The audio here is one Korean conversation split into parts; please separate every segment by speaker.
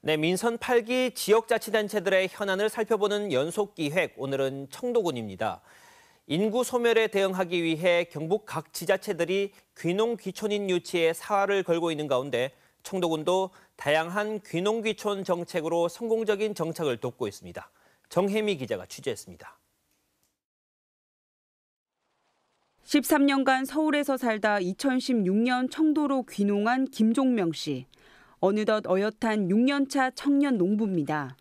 Speaker 1: 네, 민선 8기 지역자치단체들의 현안을 살펴보는 연속 기획, 오늘은 청도군입니다. 인구 소멸에 대응하기 위해 경북 각 지자체들이 귀농 귀촌인 유치에 사활을 걸고 있는 가운데 청도군도 다양한 귀농 귀촌 정책으로 성공적인 정착을 돕고 있습니다. 정혜미 기자가 취재했습니다.
Speaker 2: 13년간 서울에서 살다 2016년 청도로 귀농한 김종명 씨. 어느덧 어엿한 6년차 청년 농부입니다.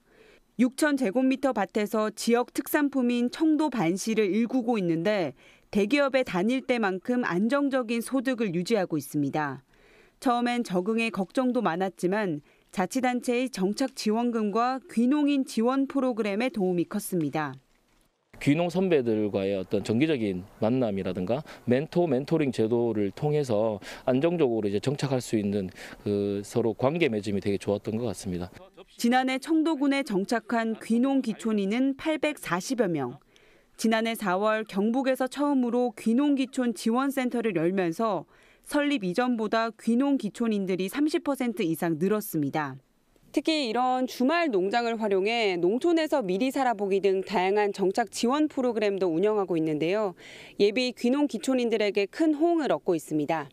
Speaker 2: 6천 제곱미터 밭에서 지역 특산품인 청도 반시를 일구고 있는데 대기업에 다닐 때만큼 안정적인 소득을 유지하고 있습니다. 처음엔 적응에 걱정도 많았지만 자치단체의 정착 지원금과 귀농인 지원 프로그램의 도움이 컸습니다.
Speaker 3: 귀농 선배들과의 어떤 정기적인 만남이라든가 멘토 멘토링 제도를 통해서 안정적으로 이제 정착할 수 있는 그 서로 관계 맺음이 되게 좋았던 것 같습니다.
Speaker 2: 지난해 청도군에 정착한 귀농 기촌인은 840여 명. 지난해 4월 경북에서 처음으로 귀농 기촌 지원센터를 열면서 설립 이전보다 귀농 기촌인들이 30% 이상 늘었습니다. 특히 이런 주말 농장을 활용해 농촌에서 미리 살아보기 등 다양한 정착 지원 프로그램도 운영하고 있는데요. 예비 귀농 기촌인들에게 큰 호응을 얻고 있습니다.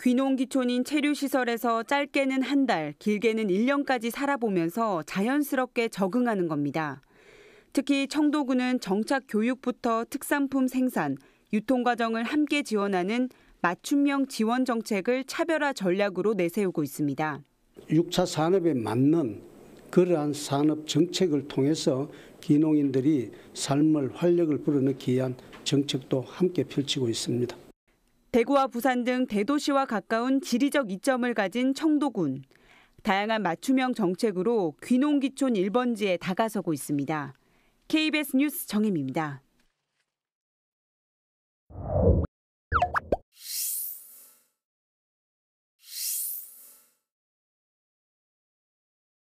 Speaker 2: 귀농 기촌인 체류 시설에서 짧게는 한 달, 길게는 1년까지 살아보면서 자연스럽게 적응하는 겁니다. 특히 청도군은 정착 교육부터 특산품 생산, 유통 과정을 함께 지원하는 맞춤형 지원 정책을 차별화 전략으로 내세우고 있습니다.
Speaker 4: 6차 산업에 맞는 그러한 산업 정책을 통해서 기농인들이 삶을 활력을 불어넣기 위한 정책도 함께 펼치고 있습니다.
Speaker 2: 대구와 부산 등 대도시와 가까운 지리적 이점을 가진 청도군. 다양한 맞춤형 정책으로 귀농기촌 1번지에 다가서고 있습니다. KBS 뉴스 정혜미입니다.